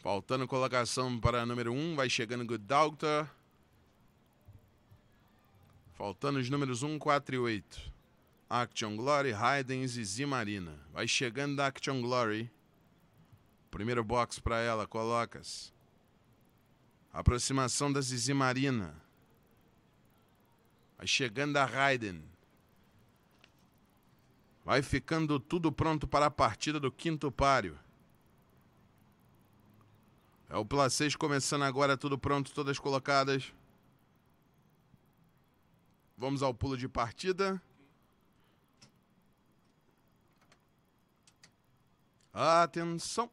Faltando colocação para número 1, um, vai chegando Good Doctor. Faltando os números 1, 4 e 8. Action Glory, Hydens e Zimarina. Vai chegando a Action Glory. Primeiro box para ela, colocas. Aproximação da Zizi Marina. Vai chegando a Raiden. Vai ficando tudo pronto para a partida do quinto páreo. É o Placês começando agora, tudo pronto, todas colocadas. Vamos ao pulo de partida. Atenção!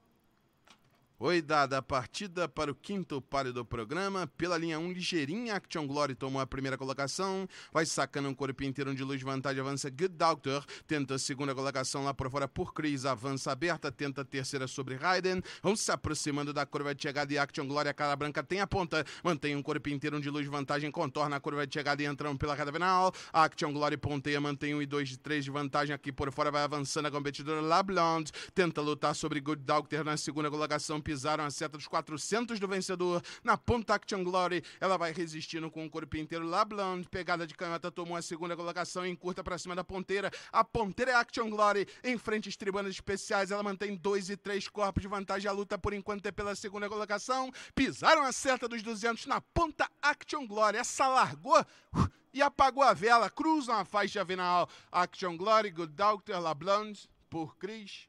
Oi, dada a partida para o quinto páreo do programa. Pela linha 1, ligeirinha, Action Glory tomou a primeira colocação. Vai sacando um corpo inteiro de luz, vantagem avança Good Doctor. Tenta a segunda colocação lá por fora por Chris Avança aberta, tenta a terceira sobre Raiden. Vão se aproximando da curva de chegada e Action Glory, a cara branca tem a ponta. Mantém um corpo inteiro de luz, vantagem contorna a curva de chegada e entram pela reta final. Action Glory ponteia, mantém um e dois de três de vantagem aqui por fora. Vai avançando a competidora La Blonde. Tenta lutar sobre Good Doctor na segunda colocação pisaram a seta dos 400 do vencedor. Na ponta Action Glory, ela vai resistindo com o corpo inteiro. La pegada de canhota, tomou a segunda colocação em curta para cima da ponteira. A ponteira é Action Glory. Em frente às tribunas especiais, ela mantém dois e três corpos de vantagem. A luta, por enquanto, é pela segunda colocação. Pisaram a seta dos 200 na ponta Action Glory. Essa largou uh, e apagou a vela. Cruzam a faixa final. Action Glory, Good Doctor, La Blonde, por Cris.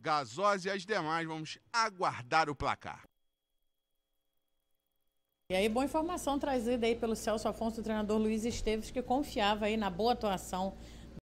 Gasosa e as demais. Vamos aguardar o placar. E aí, boa informação trazida aí pelo Celso Afonso, treinador Luiz Esteves, que confiava aí na boa atuação